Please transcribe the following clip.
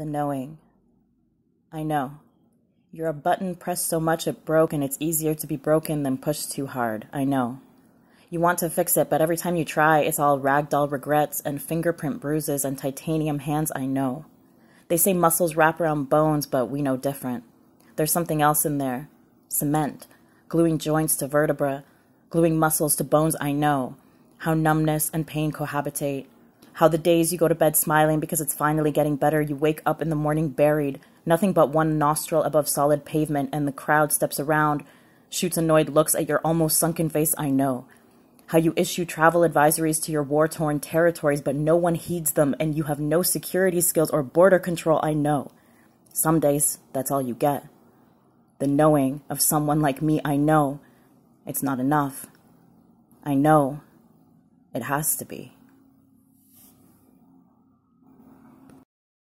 the knowing. I know. You're a button pressed so much it broke, and it's easier to be broken than pushed too hard. I know. You want to fix it, but every time you try, it's all ragdoll regrets and fingerprint bruises and titanium hands. I know. They say muscles wrap around bones, but we know different. There's something else in there cement, gluing joints to vertebra, gluing muscles to bones. I know how numbness and pain cohabitate. How the days you go to bed smiling because it's finally getting better, you wake up in the morning buried, nothing but one nostril above solid pavement, and the crowd steps around, shoots annoyed looks at your almost sunken face, I know. How you issue travel advisories to your war torn territories, but no one heeds them, and you have no security skills or border control, I know. Some days, that's all you get. The knowing of someone like me, I know. It's not enough. I know. It has to be.